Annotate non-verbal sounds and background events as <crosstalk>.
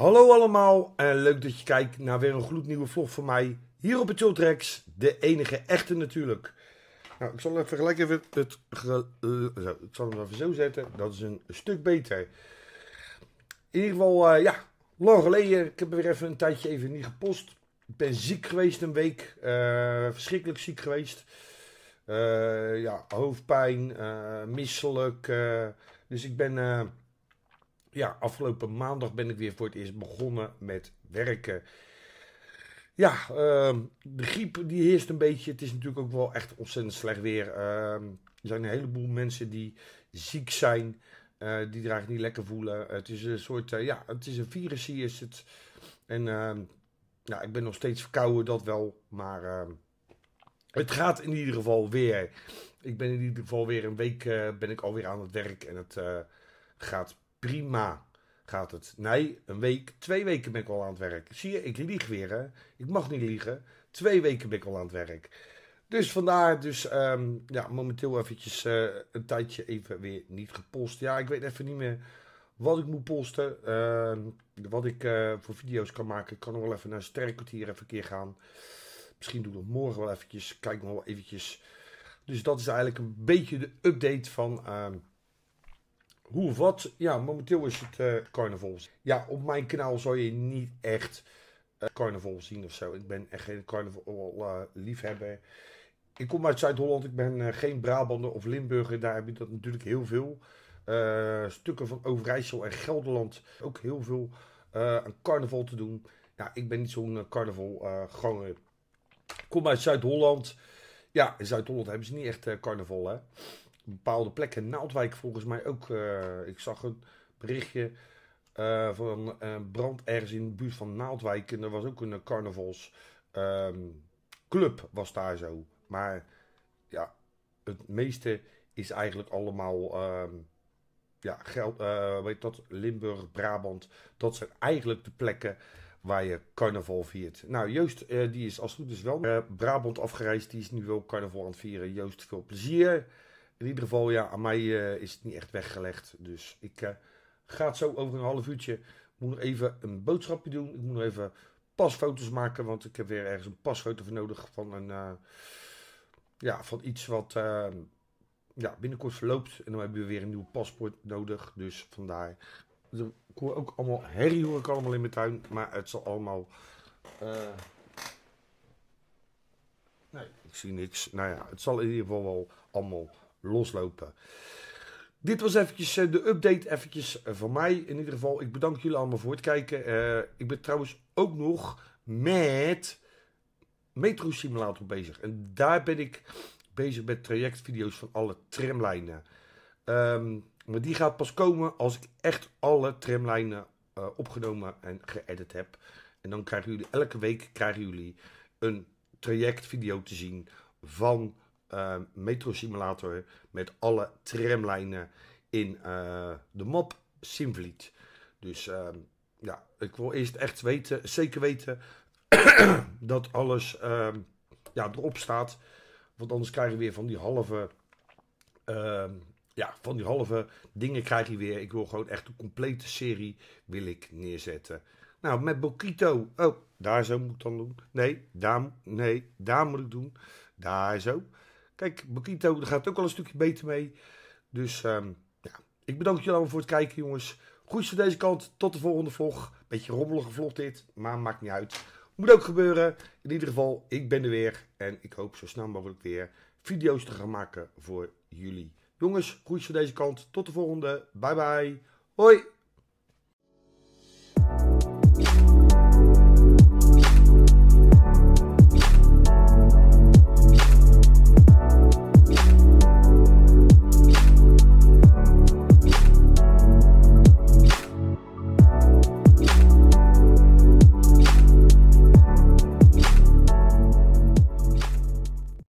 Hallo allemaal en leuk dat je kijkt naar weer een gloednieuwe vlog van mij hier op het Tiltrex, De enige echte natuurlijk. Nou, ik zal even gelijk even het eh, ik zal hem even zo zetten. Dat is een stuk beter. In ieder geval, eh, ja, lang geleden. Ik heb weer even een tijdje even niet gepost. Ik ben ziek geweest een week. Eh, verschrikkelijk ziek geweest. ja, hoofdpijn, misselijk. dus ik ben ja, afgelopen maandag ben ik weer voor het eerst begonnen met werken. Ja, ehm, de griep die heerst een beetje. Het is natuurlijk ook wel echt ontzettend slecht weer. Ehm, er zijn een heleboel mensen die ziek zijn. Eh, die er niet lekker voelen. Het is een soort, eh, ja, het is een virus hier is het. En ehm, ja, ik ben nog steeds verkouden, dat wel. Maar het gaat in ieder geval weer. Ik ben in ieder geval weer een week eh, ben ik alweer aan het werk. En het gaat prima gaat het. Nee, een week, twee weken ben ik al aan het werk. Zie je, ik lieg weer hè. Ik mag niet liegen. Twee weken ben ik al aan het werk. Dus vandaar, dus ehm, ja, momenteel eventjes eh, een tijdje even weer niet gepost. Ja, ik weet even niet meer wat ik moet posten. Ehm, wat ik eh, voor video's kan maken. Ik kan nog wel even naar een sterrenkwartier even keer gaan. Misschien doe ik nog morgen wel eventjes. Kijk nog wel eventjes. Dus dat is eigenlijk een beetje de update van ehm, hoe wat? Ja, momenteel is het eh, carnaval. Ja, op mijn kanaal zou je niet echt eh, carnaval zien of zo. Ik ben echt geen carnaval eh, liefhebber. Ik kom uit Zuid-Holland. Ik ben geen Brabander of Limburger. Daar heb je dat natuurlijk heel veel. stukken van Overijssel en Gelderland ook heel veel aan carnaval te doen. ja ik ben niet zo'n carnavalganger. Ik kom uit Zuid-Holland. Ja, in Zuid-Holland hebben ze niet echt carnaval, hè bepaalde plekken. Naaldwijk volgens mij ook. Eh, ik zag een berichtje eh, van een eh, brand ergens in de buurt van Naaldwijk. En er was ook een carnavalsclub ehm, was daar zo. Maar ja, het meeste is eigenlijk allemaal ehm, ja, geld, weet dat, Limburg, Brabant, dat zijn eigenlijk de plekken waar je carnaval viert. Nou, Joost, die is als het goed is wel uh, Brabant afgereisd, die is nu wel carnaval aan het vieren. Joost, veel plezier in ieder geval, ja, aan mij eh, is het niet echt weggelegd. Dus ik eh, ga het zo over een half uurtje. Ik moet nog even een boodschapje doen. Ik moet nog even pasfoto's maken. Want ik heb weer ergens een pasfoto voor nodig van, een, eh, ja, van iets wat ja, binnenkort verloopt. En dan hebben we weer een nieuw paspoort nodig. Dus vandaar. Ik hoor ook allemaal herrie hoor ik allemaal in mijn tuin. Maar het zal allemaal... Nee, ik zie niks. Nou ja, het zal in ieder geval wel allemaal loslopen. Dit was eventjes eh, de update eventjes eh, van mij. In ieder geval, ik bedank jullie allemaal voor het kijken. Eh, ik ben trouwens ook nog met Metro Simulator bezig. En daar ben ik bezig met trajectvideo's van alle tramlijnen. Ehm, maar die gaat pas komen als ik echt alle tramlijnen opgenomen en geëdit heb. En dan krijgen jullie elke week krijgen jullie een trajectvideo te zien van Ehm, Metro Simulator met alle tramlijnen in eh, de map Simvliet. Dus ehm, ja, ik wil eerst echt weten, zeker weten <clears throat> dat alles ehm, ja, erop staat. Want anders krijg je weer van die halve, ja, van die halve dingen krijg je weer. Ik wil gewoon echt de complete serie wil ik neerzetten. Nou, met Bokito. Oh, daar zo moet ik dan doen. Nee, daar, nee, daar moet ik doen. Daar zo. Kijk, Bakito daar gaat ook wel een stukje beter mee. Dus ehm, ja, ik bedank jullie allemaal voor het kijken, jongens. Goed van deze kant. Tot de volgende vlog. Beetje rommelige vlog dit, maar maakt niet uit. Moet ook gebeuren. In ieder geval, ik ben er weer. En ik hoop zo snel mogelijk weer video's te gaan maken voor jullie. Jongens, groetjes van deze kant. Tot de volgende. Bye bye. Hoi.